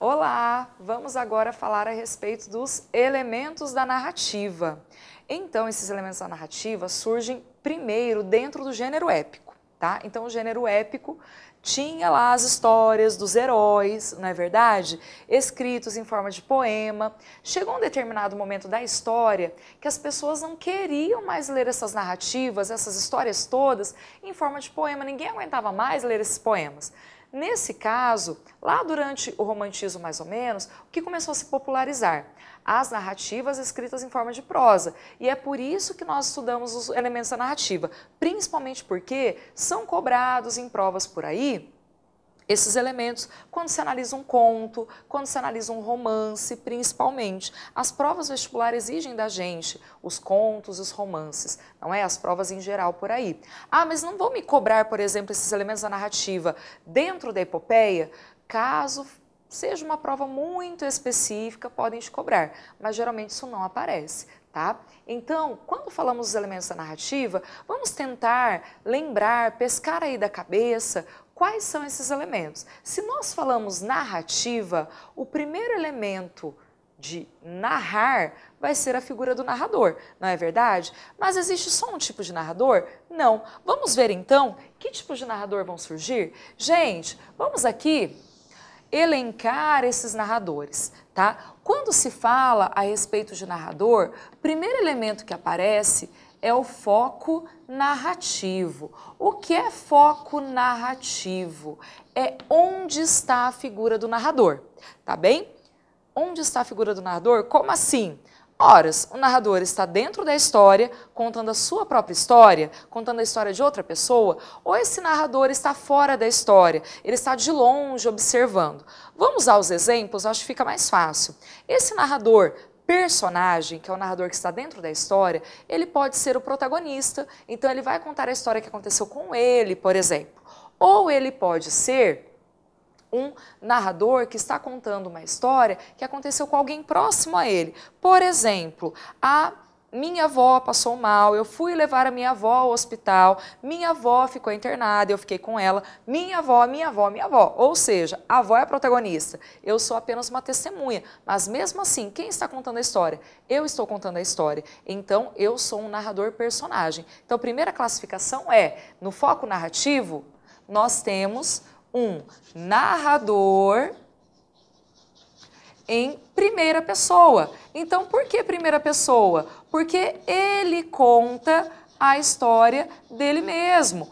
Olá! Vamos agora falar a respeito dos elementos da narrativa. Então, esses elementos da narrativa surgem primeiro dentro do gênero épico, tá? Então, o gênero épico tinha lá as histórias dos heróis, não é verdade? Escritos em forma de poema. Chegou um determinado momento da história que as pessoas não queriam mais ler essas narrativas, essas histórias todas em forma de poema. Ninguém aguentava mais ler esses poemas. Nesse caso, lá durante o romantismo mais ou menos, o que começou a se popularizar? As narrativas escritas em forma de prosa. E é por isso que nós estudamos os elementos da narrativa, principalmente porque são cobrados em provas por aí esses elementos quando se analisa um conto, quando se analisa um romance, principalmente. As provas vestibulares exigem da gente os contos, os romances, não é? As provas em geral por aí. Ah, mas não vou me cobrar, por exemplo, esses elementos da narrativa dentro da epopeia, caso seja uma prova muito específica, podem te cobrar, mas geralmente isso não aparece. Tá? Então, quando falamos dos elementos da narrativa, vamos tentar lembrar, pescar aí da cabeça Quais são esses elementos? Se nós falamos narrativa, o primeiro elemento de narrar vai ser a figura do narrador, não é verdade? Mas existe só um tipo de narrador? Não. Vamos ver então que tipo de narrador vão surgir? Gente, vamos aqui elencar esses narradores, tá? Quando se fala a respeito de narrador, primeiro elemento que aparece é o foco narrativo. O que é foco narrativo? É onde está a figura do narrador, tá bem? Onde está a figura do narrador? Como assim? Horas, o narrador está dentro da história, contando a sua própria história, contando a história de outra pessoa, ou esse narrador está fora da história, ele está de longe observando. Vamos aos exemplos, acho que fica mais fácil. Esse narrador personagem, que é o narrador que está dentro da história, ele pode ser o protagonista, então ele vai contar a história que aconteceu com ele, por exemplo. Ou ele pode ser um narrador que está contando uma história que aconteceu com alguém próximo a ele. Por exemplo, a minha avó passou mal, eu fui levar a minha avó ao hospital, minha avó ficou internada, eu fiquei com ela, minha avó, minha avó, minha avó. Ou seja, a avó é a protagonista, eu sou apenas uma testemunha, mas mesmo assim, quem está contando a história? Eu estou contando a história, então eu sou um narrador personagem. Então, a primeira classificação é, no foco narrativo, nós temos um narrador em primeira pessoa. Então, por que primeira pessoa? Porque ele conta a história dele mesmo.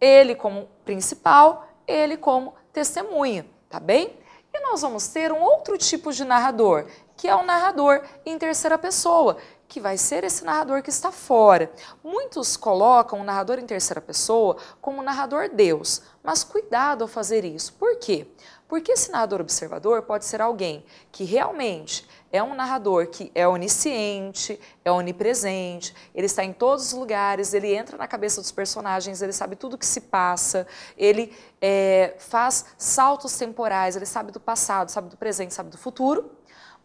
Ele como principal, ele como testemunha, tá bem? E nós vamos ter um outro tipo de narrador, que é o narrador em terceira pessoa, que vai ser esse narrador que está fora. Muitos colocam o narrador em terceira pessoa como narrador Deus, mas cuidado ao fazer isso. Por quê? Porque porque esse narrador observador pode ser alguém que realmente é um narrador que é onisciente, é onipresente, ele está em todos os lugares, ele entra na cabeça dos personagens, ele sabe tudo o que se passa, ele é, faz saltos temporais, ele sabe do passado, sabe do presente, sabe do futuro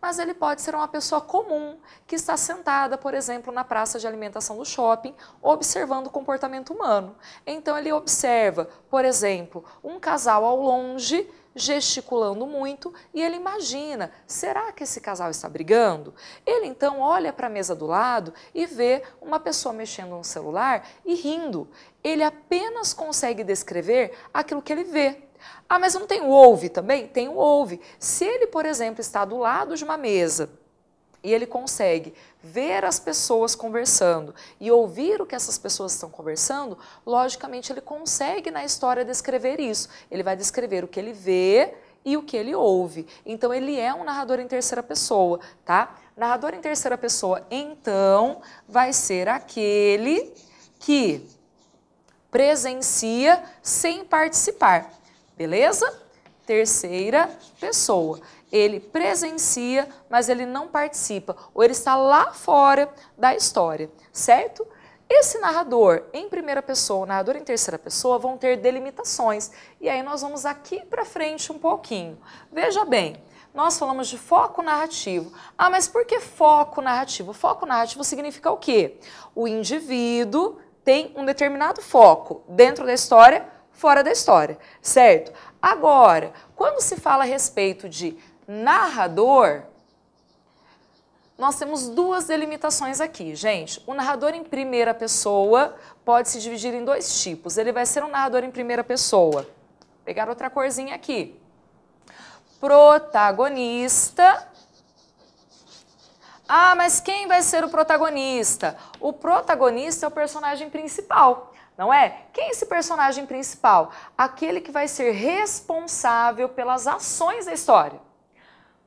mas ele pode ser uma pessoa comum que está sentada, por exemplo, na praça de alimentação do shopping, observando o comportamento humano. Então ele observa, por exemplo, um casal ao longe gesticulando muito e ele imagina: será que esse casal está brigando? Ele então olha para a mesa do lado e vê uma pessoa mexendo no celular e rindo. Ele apenas consegue descrever aquilo que ele vê. Ah, mas não tem o ouve também? Tem o ouve. Se ele, por exemplo, está do lado de uma mesa e ele consegue ver as pessoas conversando e ouvir o que essas pessoas estão conversando, logicamente ele consegue na história descrever isso. Ele vai descrever o que ele vê e o que ele ouve. Então ele é um narrador em terceira pessoa, tá? Narrador em terceira pessoa, então, vai ser aquele que presencia sem participar. Beleza? Terceira pessoa ele presencia, mas ele não participa, ou ele está lá fora da história, certo? Esse narrador em primeira pessoa, o narrador em terceira pessoa, vão ter delimitações. E aí nós vamos aqui para frente um pouquinho. Veja bem, nós falamos de foco narrativo. Ah, mas por que foco narrativo? Foco narrativo significa o quê? O indivíduo tem um determinado foco dentro da história, fora da história, certo? Agora, quando se fala a respeito de narrador, nós temos duas delimitações aqui, gente. O narrador em primeira pessoa pode se dividir em dois tipos. Ele vai ser um narrador em primeira pessoa. Vou pegar outra corzinha aqui. Protagonista. Ah, mas quem vai ser o protagonista? O protagonista é o personagem principal, não é? Quem é esse personagem principal? Aquele que vai ser responsável pelas ações da história.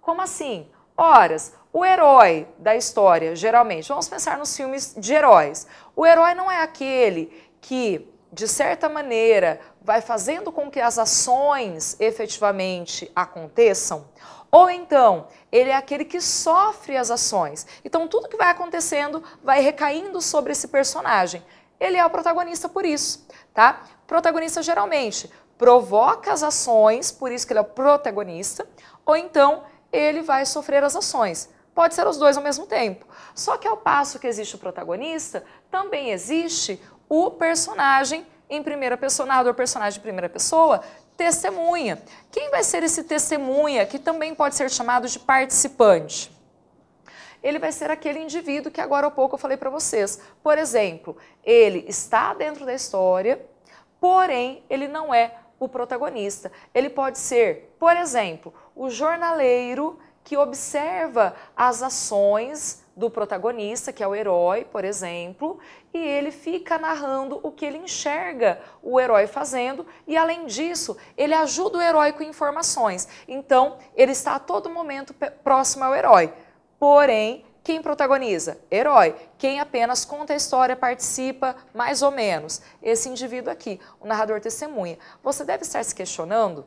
Como assim? Horas. O herói da história, geralmente, vamos pensar nos filmes de heróis. O herói não é aquele que, de certa maneira, vai fazendo com que as ações efetivamente aconteçam. Ou então, ele é aquele que sofre as ações. Então, tudo que vai acontecendo vai recaindo sobre esse personagem. Ele é o protagonista por isso, tá? protagonista geralmente provoca as ações, por isso que ele é o protagonista, ou então ele vai sofrer as ações. Pode ser os dois ao mesmo tempo. Só que ao passo que existe o protagonista, também existe o personagem em primeira pessoa, narrador personagem em primeira pessoa, testemunha. Quem vai ser esse testemunha, que também pode ser chamado de participante? Ele vai ser aquele indivíduo que agora há pouco eu falei para vocês. Por exemplo, ele está dentro da história, porém ele não é o protagonista. Ele pode ser, por exemplo, o jornaleiro que observa as ações do protagonista, que é o herói, por exemplo, e ele fica narrando o que ele enxerga o herói fazendo, e além disso, ele ajuda o herói com informações. Então, ele está a todo momento próximo ao herói. Porém, quem protagoniza? Herói. Quem apenas conta a história, participa, mais ou menos. Esse indivíduo aqui, o narrador testemunha. Você deve estar se questionando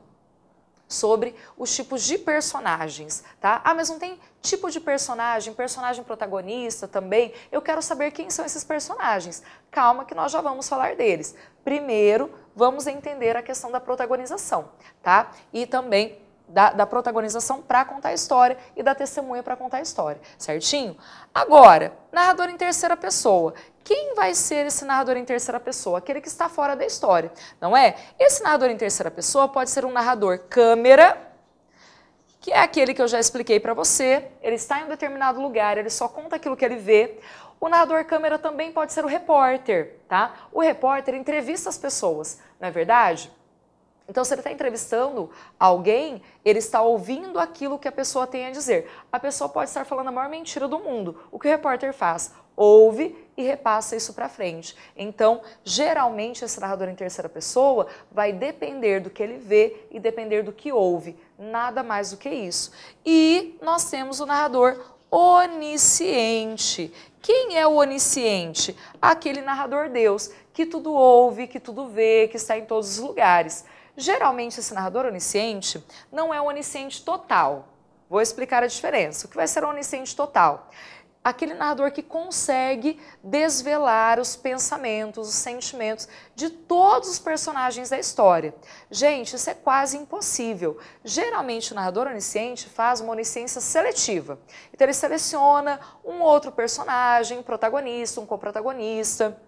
sobre os tipos de personagens, tá? Ah, mas não tem tipo de personagem, personagem protagonista também? Eu quero saber quem são esses personagens. Calma que nós já vamos falar deles. Primeiro, vamos entender a questão da protagonização, tá? E também da, da protagonização para contar a história e da testemunha para contar a história, certinho? Agora, narrador em terceira pessoa. Quem vai ser esse narrador em terceira pessoa? Aquele que está fora da história, não é? Esse narrador em terceira pessoa pode ser um narrador câmera, que é aquele que eu já expliquei para você. Ele está em um determinado lugar, ele só conta aquilo que ele vê. O narrador câmera também pode ser o repórter, tá? O repórter entrevista as pessoas, não é verdade? Então, se ele está entrevistando alguém, ele está ouvindo aquilo que a pessoa tem a dizer. A pessoa pode estar falando a maior mentira do mundo. O que o repórter faz? Ouve e repassa isso para frente. Então, geralmente, esse narrador em terceira pessoa vai depender do que ele vê e depender do que ouve. Nada mais do que isso. E nós temos o narrador onisciente. Quem é o onisciente? Aquele narrador Deus que tudo ouve, que tudo vê, que está em todos os lugares. Geralmente, esse narrador onisciente não é um onisciente total. Vou explicar a diferença. O que vai ser um onisciente total? Aquele narrador que consegue desvelar os pensamentos, os sentimentos de todos os personagens da história. Gente, isso é quase impossível. Geralmente, o narrador onisciente faz uma onisciência seletiva. Então, ele seleciona um outro personagem, um protagonista, um coprotagonista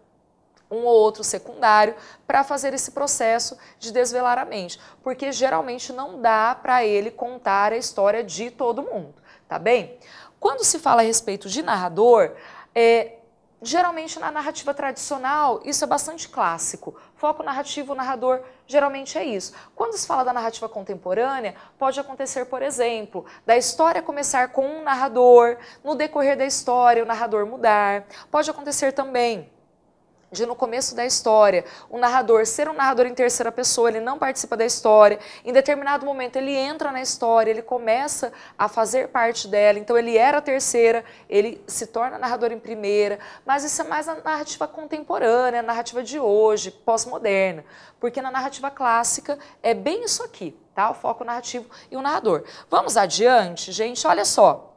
um ou outro secundário, para fazer esse processo de desvelar a mente, porque geralmente não dá para ele contar a história de todo mundo, tá bem? Quando se fala a respeito de narrador, é, geralmente na narrativa tradicional isso é bastante clássico. Foco narrativo, narrador, geralmente é isso. Quando se fala da narrativa contemporânea, pode acontecer, por exemplo, da história começar com um narrador, no decorrer da história o narrador mudar. Pode acontecer também de no começo da história o narrador ser um narrador em terceira pessoa, ele não participa da história, em determinado momento ele entra na história, ele começa a fazer parte dela, então ele era terceira, ele se torna narrador em primeira, mas isso é mais a narrativa contemporânea, a narrativa de hoje, pós-moderna, porque na narrativa clássica é bem isso aqui, tá? O foco narrativo e o narrador. Vamos adiante, gente, olha só.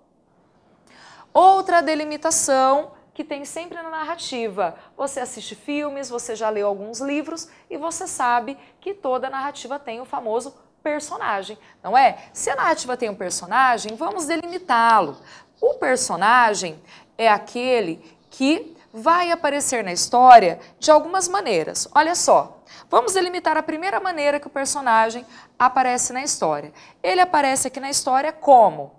Outra delimitação que tem sempre na narrativa. Você assiste filmes, você já leu alguns livros e você sabe que toda narrativa tem o famoso personagem, não é? Se a narrativa tem um personagem, vamos delimitá-lo. O personagem é aquele que vai aparecer na história de algumas maneiras. Olha só, vamos delimitar a primeira maneira que o personagem aparece na história. Ele aparece aqui na história como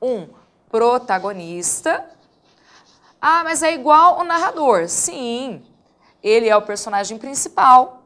um protagonista ah, mas é igual o narrador. Sim, ele é o personagem principal.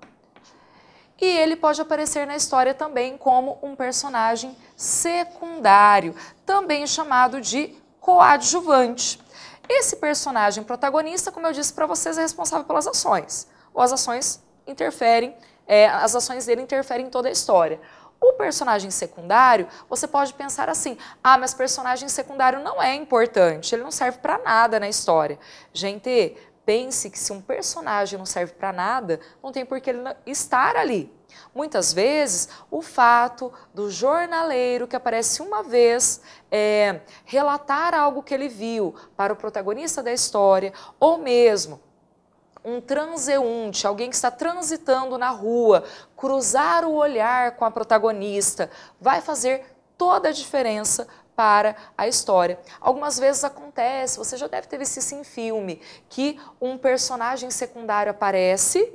E ele pode aparecer na história também como um personagem secundário, também chamado de coadjuvante. Esse personagem protagonista, como eu disse para vocês, é responsável pelas ações. Ou as ações interferem, é, as ações dele interferem em toda a história. O personagem secundário, você pode pensar assim: ah, mas personagem secundário não é importante, ele não serve para nada na história. Gente, pense que se um personagem não serve para nada, não tem por que ele estar ali. Muitas vezes, o fato do jornaleiro que aparece uma vez é, relatar algo que ele viu para o protagonista da história, ou mesmo um transeunte, alguém que está transitando na rua, cruzar o olhar com a protagonista, vai fazer toda a diferença para a história. Algumas vezes acontece, você já deve ter visto isso em filme, que um personagem secundário aparece,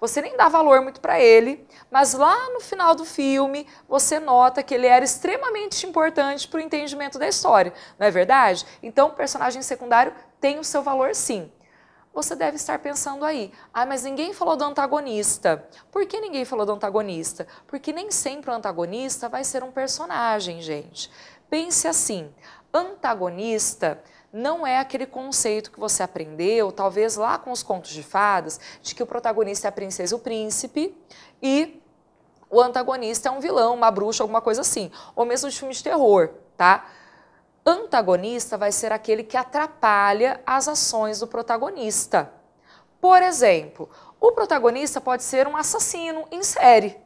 você nem dá valor muito para ele, mas lá no final do filme você nota que ele era extremamente importante para o entendimento da história, não é verdade? Então, o personagem secundário tem o seu valor sim você deve estar pensando aí, ah, mas ninguém falou do antagonista. Por que ninguém falou do antagonista? Porque nem sempre o antagonista vai ser um personagem, gente. Pense assim, antagonista não é aquele conceito que você aprendeu, talvez lá com os contos de fadas, de que o protagonista é a princesa e o príncipe e o antagonista é um vilão, uma bruxa, alguma coisa assim. Ou mesmo de filme de terror, tá? antagonista vai ser aquele que atrapalha as ações do protagonista. Por exemplo, o protagonista pode ser um assassino em série,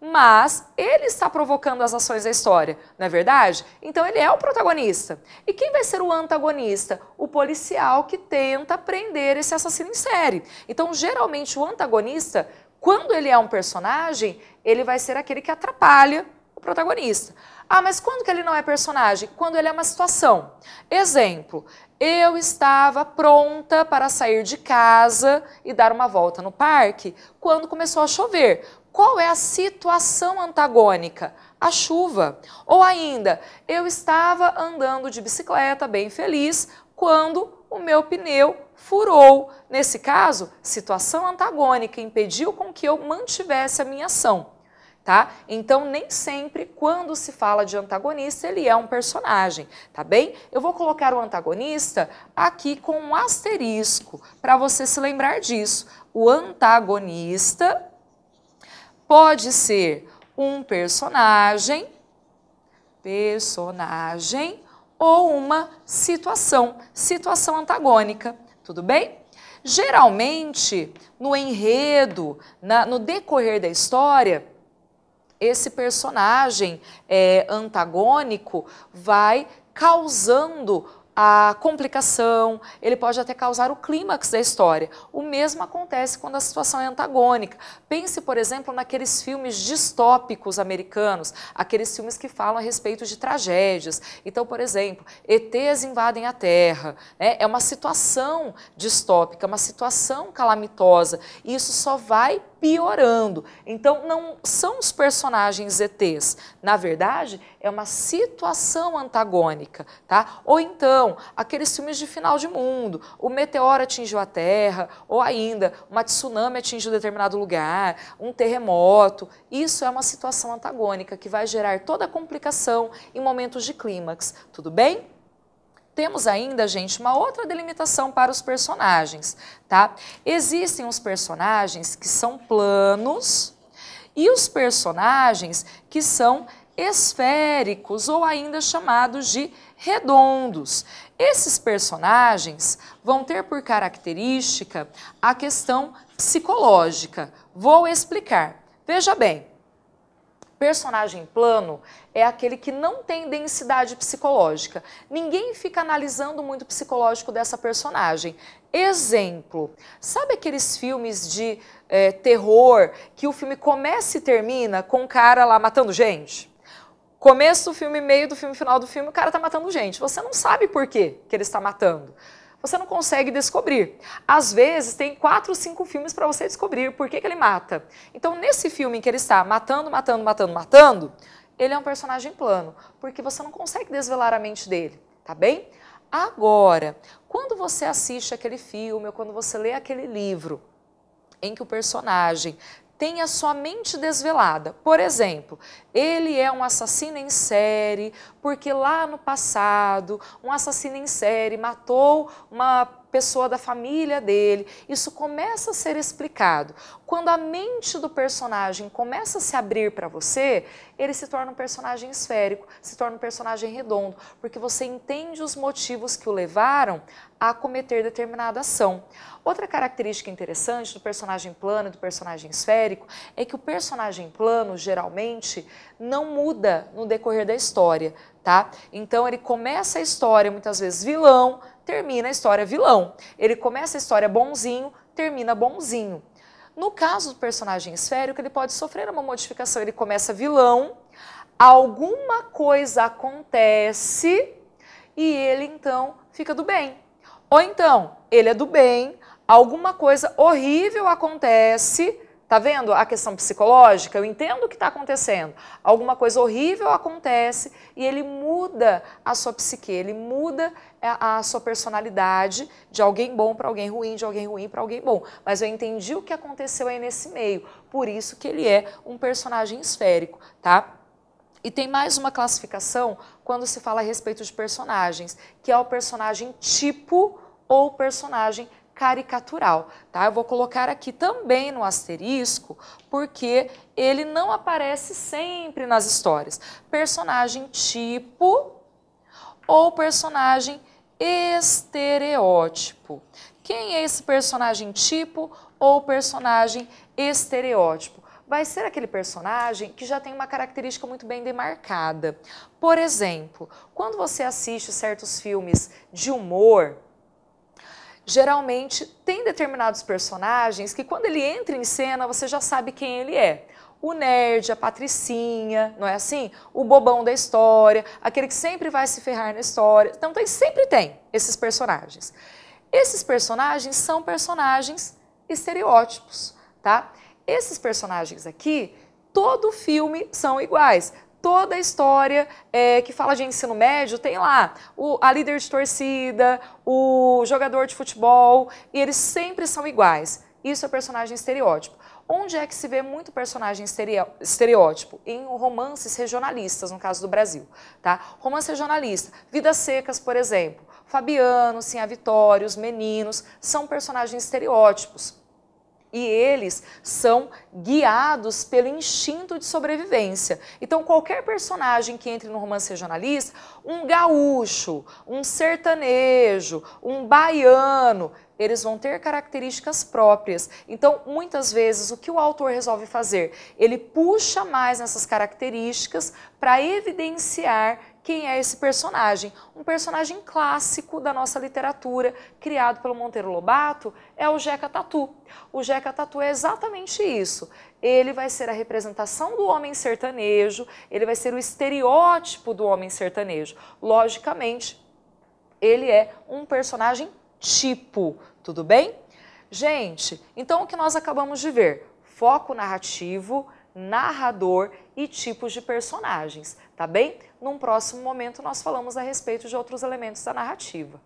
mas ele está provocando as ações da história, não é verdade? Então ele é o protagonista. E quem vai ser o antagonista? O policial que tenta prender esse assassino em série. Então, geralmente, o antagonista, quando ele é um personagem, ele vai ser aquele que atrapalha o protagonista. Ah, mas quando que ele não é personagem? Quando ele é uma situação. Exemplo, eu estava pronta para sair de casa e dar uma volta no parque quando começou a chover. Qual é a situação antagônica? A chuva. Ou ainda, eu estava andando de bicicleta bem feliz quando o meu pneu furou. Nesse caso, situação antagônica impediu com que eu mantivesse a minha ação tá? Então, nem sempre, quando se fala de antagonista, ele é um personagem, tá bem? Eu vou colocar o antagonista aqui com um asterisco, para você se lembrar disso. O antagonista pode ser um personagem, personagem ou uma situação, situação antagônica, tudo bem? Geralmente, no enredo, na, no decorrer da história, esse personagem é, antagônico vai causando a complicação, ele pode até causar o clímax da história. O mesmo acontece quando a situação é antagônica. Pense, por exemplo, naqueles filmes distópicos americanos, aqueles filmes que falam a respeito de tragédias. Então, por exemplo, ETs invadem a Terra. Né? É uma situação distópica, uma situação calamitosa. E isso só vai piorando. Então, não são os personagens ETs. Na verdade, é uma situação antagônica, tá? Ou então, aqueles filmes de final de mundo, o meteoro atingiu a Terra, ou ainda, uma tsunami atingiu determinado lugar, um terremoto. Isso é uma situação antagônica que vai gerar toda a complicação em momentos de clímax, tudo bem? Temos ainda, gente, uma outra delimitação para os personagens, tá? Existem os personagens que são planos e os personagens que são esféricos ou ainda chamados de redondos. Esses personagens vão ter por característica a questão psicológica. Vou explicar. Veja bem, Personagem plano é aquele que não tem densidade psicológica. Ninguém fica analisando muito o psicológico dessa personagem. Exemplo, sabe aqueles filmes de é, terror que o filme começa e termina com o cara lá matando gente? Começo do filme, meio do filme, final do filme, o cara tá matando gente. Você não sabe por quê que ele está matando você não consegue descobrir. Às vezes tem quatro, cinco filmes para você descobrir por que, que ele mata. Então, nesse filme em que ele está matando, matando, matando, matando, ele é um personagem plano, porque você não consegue desvelar a mente dele, tá bem? Agora, quando você assiste aquele filme ou quando você lê aquele livro, em que o personagem tenha sua mente desvelada. Por exemplo, ele é um assassino em série porque lá no passado um assassino em série matou uma pessoa da família dele. Isso começa a ser explicado. Quando a mente do personagem começa a se abrir para você, ele se torna um personagem esférico, se torna um personagem redondo, porque você entende os motivos que o levaram a cometer determinada ação. Outra característica interessante do personagem plano e do personagem esférico é que o personagem plano geralmente não muda no decorrer da história, tá? Então ele começa a história muitas vezes vilão, termina a história vilão. Ele começa a história bonzinho, termina bonzinho. No caso do personagem esférico, ele pode sofrer uma modificação. Ele começa vilão, alguma coisa acontece e ele então fica do bem. Ou então, ele é do bem, alguma coisa horrível acontece Tá vendo a questão psicológica? Eu entendo o que está acontecendo. Alguma coisa horrível acontece e ele muda a sua psique, ele muda a, é, a sua personalidade de alguém bom para alguém ruim, de alguém ruim para alguém bom. Mas eu entendi o que aconteceu aí nesse meio. Por isso que ele é um personagem esférico, tá? E tem mais uma classificação quando se fala a respeito de personagens, que é o personagem tipo ou personagem caricatural, tá? Eu vou colocar aqui também no asterisco, porque ele não aparece sempre nas histórias. Personagem tipo ou personagem estereótipo. Quem é esse personagem tipo ou personagem estereótipo? Vai ser aquele personagem que já tem uma característica muito bem demarcada. Por exemplo, quando você assiste certos filmes de humor, geralmente tem determinados personagens que quando ele entra em cena você já sabe quem ele é. O nerd, a patricinha, não é assim? O bobão da história, aquele que sempre vai se ferrar na história. Então tem, sempre tem esses personagens. Esses personagens são personagens estereótipos, tá? Esses personagens aqui, todo filme são iguais toda a história é, que fala de ensino médio, tem lá o, a líder de torcida, o jogador de futebol, e eles sempre são iguais. Isso é personagem estereótipo. Onde é que se vê muito personagem estereótipo? Em romances regionalistas, no caso do Brasil. Tá? Romance regionalista, Vidas Secas, por exemplo. Fabiano, Sim, a Vitória, os meninos, são personagens estereótipos e eles são guiados pelo instinto de sobrevivência. Então, qualquer personagem que entre no romance regionalista, um gaúcho, um sertanejo, um baiano, eles vão ter características próprias. Então, muitas vezes, o que o autor resolve fazer? Ele puxa mais nessas características para evidenciar quem é esse personagem. Um personagem clássico da nossa literatura, criado pelo Monteiro Lobato, é o Jeca Tatu. O Jeca Tatu é exatamente isso. Ele vai ser a representação do homem sertanejo, ele vai ser o estereótipo do homem sertanejo. Logicamente, ele é um personagem tipo, tudo bem? Gente, então o que nós acabamos de ver? Foco narrativo, narrador e tipos de personagens, tá bem? Num próximo momento nós falamos a respeito de outros elementos da narrativa.